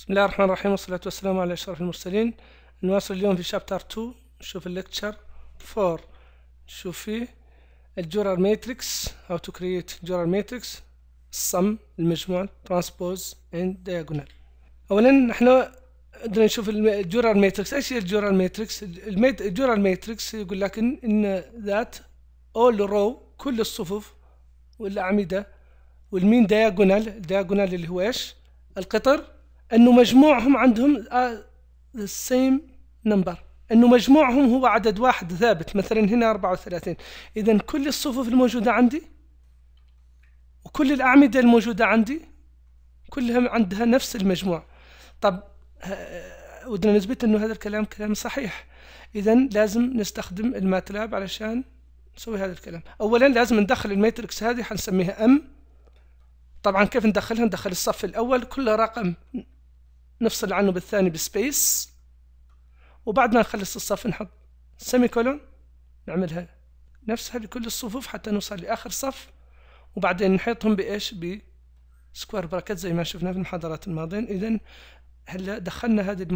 بسم الله الرحمن الرحيم والصلاة والسلام على أشرف المرسلين نواصل اليوم في شابتر 2 نشوف الليكتشر 4 نشوف فيه الجورال ماتريكس أو تو كرييت جورال ماتريكس الصم المجموع ترانسبوز اند دياجونال أولا نحن بدنا نشوف الجورال ماتريكس ايش هي الجورال ماتريكس الجورال ماتريكس يقول لك ان ذات اول رو كل الصفوف والاعمده والمين دياجونال دياجونال اللي هو ايش القطر انه مجموعهم عندهم ذا سيم نمبر انه مجموعهم هو عدد واحد ثابت مثلا هنا 34 اذا كل الصفوف الموجوده عندي وكل الاعمده الموجوده عندي كلها عندها نفس المجموع طب آه، ودنا نثبت انه هذا الكلام كلام صحيح اذا لازم نستخدم الماتلاب علشان نسوي هذا الكلام اولا لازم ندخل الماتريكس هذه حنسميها ام طبعا كيف ندخلها ندخل الصف الاول كل رقم نفصل عنه بالثاني بسبيس وبعد ما نخلص الصف نحط سيمي كولون نعملها نفسها لكل الصفوف حتى نوصل لآخر صف وبعدين نحيطهم بإيش بسكوير براكت زي ما شفنا في المحاضرات الماضية إذا هلا دخلنا هذه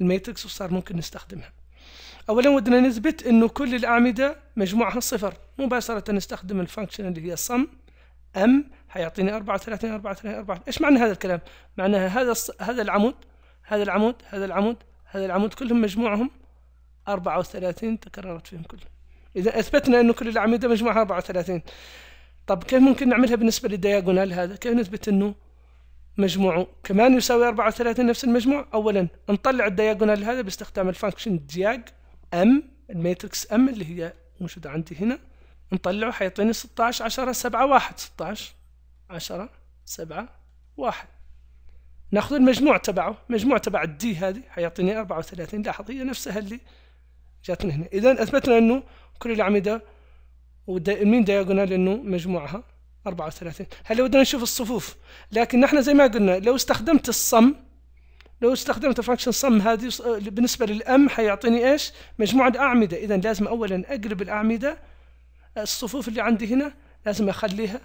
الميتريكس وصار ممكن نستخدمها اولا ودنا نثبت انه كل الاعمده مجموعها صفر مباشره نستخدم الفانكشن اللي هي صم ام حيعطيني 34 34 34 ايش معنى هذا الكلام معناها هذا هذا العمود هذا العمود هذا العمود هذا العمود كلهم مجموعهم 34 تكررت فيهم كلهم اذا اثبتنا انه كل الاعمده مجموعها 34 طب كيف ممكن نعملها بالنسبه للدياجونال هذا كيف نثبت انه مجموعه كمان يساوي 34 نفس المجموع اولا نطلع الدياجونال هذا باستخدام الفانكشن دياج ام الماتريكس ام اللي هي موجوده عندي هنا نطلعه حيعطيني 16 10 7 1 16 عشرة سبعة واحد ناخذ المجموع تبعه مجموع تبع الدي هذه حيعطيني أربعة وثلاثين لاحظ هي نفسها اللي جاتنا هنا إذا أثبتنا أنه كل الأعمدة ومين دياغونال أنه مجموعها أربعة وثلاثين هلا بدنا نشوف الصفوف لكن نحن زي ما قلنا لو استخدمت الصم لو استخدمت فانكشن صم هذه بالنسبة للأم حيعطيني إيش مجموعة أعمدة إذا لازم أولا أقلب الأعمدة الصفوف اللي عندي هنا لازم أخليها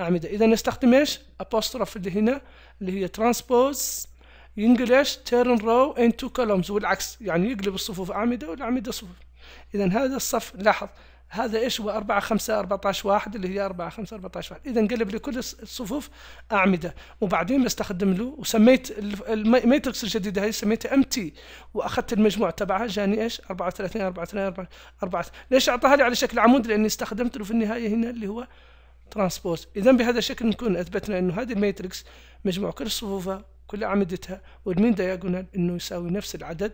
أعمدة إذا نستخدم إيش apostrophe اللي هنا اللي هي ترانسبوز transpose ينقلش turn row into columns والعكس يعني يقلب الصفوف أعمدة والأعمدة صفوف إذا هذا الصف لاحظ هذا إيش هو 4 5 14 1 اللي هي 4 5 14 1 إذا قلب لي كل الصفوف أعمدة وبعدين بستخدم له وسميت الميتركس الجديدة هي سميتها ام تي وأخذت المجموع تبعها جاني إيش 34 34 4 ليش أعطاها لي على شكل عمود لأني استخدمت له في النهاية هنا اللي هو ترانسبوز اذا بهذا الشكل نكون اثبتنا انه هذه الماتريكس مجموع كل صفوفها كل اعمدتها والمين دياجونال انه يساوي نفس العدد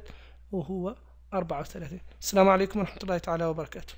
وهو 34 السلام عليكم ورحمه الله تعالى وبركاته